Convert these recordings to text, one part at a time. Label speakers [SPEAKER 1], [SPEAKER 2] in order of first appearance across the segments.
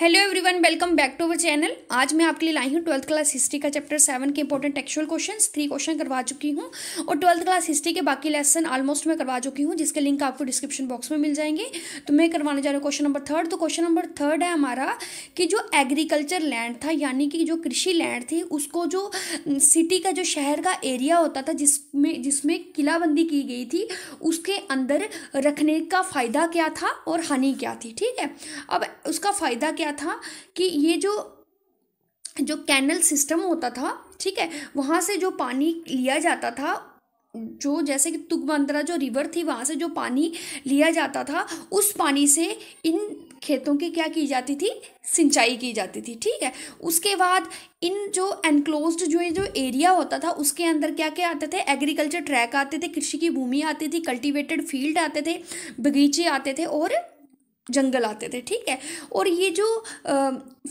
[SPEAKER 1] hello everyone welcome back to our channel आज मैं आपके लिए लाई हूँ ट्वेल्थ क्लास हिस्ट्री का चैप्टर सेवन के important textual questions three question करवा चुकी हूँ और ट्वेल्थ क्लास हिस्ट्री के बाकी लेसन ऑलमोस्ट मैं करवा चुकी हूँ जिसके लिंक आपको डिस्क्रिप्शन बॉक्स में मिल जाएंगे तो मैं करवाने जा रहा हूँ क्वेश्चन नंबर थर्ड तो क्वेश्चन नंबर थर्ड है हमारा कि जो एग्रीकल्चर लैंड था यानी कि जो कृषि लैंड थी उसको जो सिटी का जो शहर का एरिया होता था जिसमें जिसमें किलाबंदी की गई थी उसके अंदर रखने का फ़ायदा क्या था और हानि क्या थी ठीक है अब उसका फ़ायदा क्या था कि ये जो जो कैनल सिस्टम होता था ठीक है वहाँ से जो पानी लिया जाता था जो जैसे कि तुगमंत्रा जो रिवर थी वहाँ से जो पानी लिया जाता था उस पानी से इन खेतों की क्या की जाती थी सिंचाई की जाती थी ठीक है उसके बाद इन जो एनक्लोज्ड जो ये जो एरिया होता था उसके अंदर क्या क्या आते थे एग्रीकल्चर ट्रैक आते थे कृषि की भूमि आती थी कल्टीवेटेड फील्ड आते थे बगीचे आते थे और जंगल आते थे ठीक है और ये जो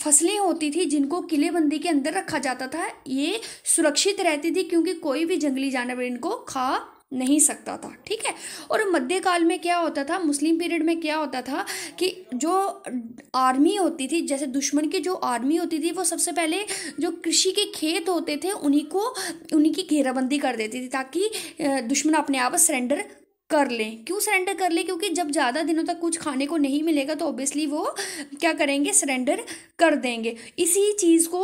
[SPEAKER 1] फसलें होती थी जिनको किलेबंदी के अंदर रखा जाता था ये सुरक्षित रहती थी क्योंकि कोई भी जंगली जानवर इनको खा नहीं सकता था ठीक है और मध्यकाल में क्या होता था मुस्लिम पीरियड में क्या होता था कि जो आर्मी होती थी जैसे दुश्मन की जो आर्मी होती थी वो सबसे पहले जो कृषि के खेत होते थे उन्हीं को उन्हीं की घेराबंदी कर देती थी ताकि दुश्मन अपने आप सरेंडर कर लें क्यों सरेंडर कर लें क्योंकि जब ज़्यादा दिनों तक कुछ खाने को नहीं मिलेगा तो ऑब्वियसली वो क्या करेंगे सरेंडर कर देंगे इसी चीज़ को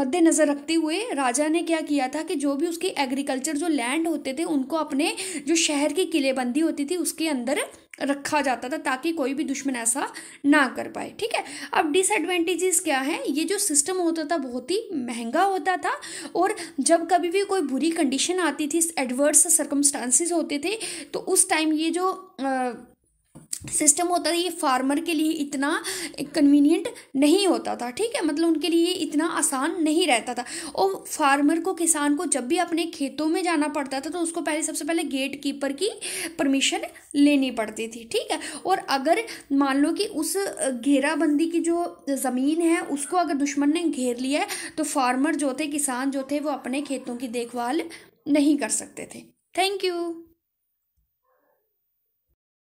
[SPEAKER 1] मद्देनज़र रखते हुए राजा ने क्या किया था कि जो भी उसकी एग्रीकल्चर जो लैंड होते थे उनको अपने जो शहर की किलेबंदी होती थी उसके अंदर रखा जाता था ताकि कोई भी दुश्मन ऐसा ना कर पाए ठीक है अब डिसएडवांटेजेस क्या हैं ये जो सिस्टम होता था बहुत ही महंगा होता था और जब कभी भी कोई बुरी कंडीशन आती थी एडवर्स सर्कमस्टांसिस होते थे तो उस टाइम ये जो आ, सिस्टम होता था ये फार्मर के लिए इतना कन्वीनियंट नहीं होता था ठीक है मतलब उनके लिए इतना आसान नहीं रहता था और फार्मर को किसान को जब भी अपने खेतों में जाना पड़ता था तो उसको पहले सबसे पहले गेट कीपर की परमिशन लेनी पड़ती थी ठीक है और अगर मान लो कि उस घेराबंदी की जो ज़मीन है उसको अगर दुश्मन ने घेर लिया तो फार्मर जो थे किसान जो थे वो अपने खेतों की देखभाल नहीं कर सकते थे थैंक यू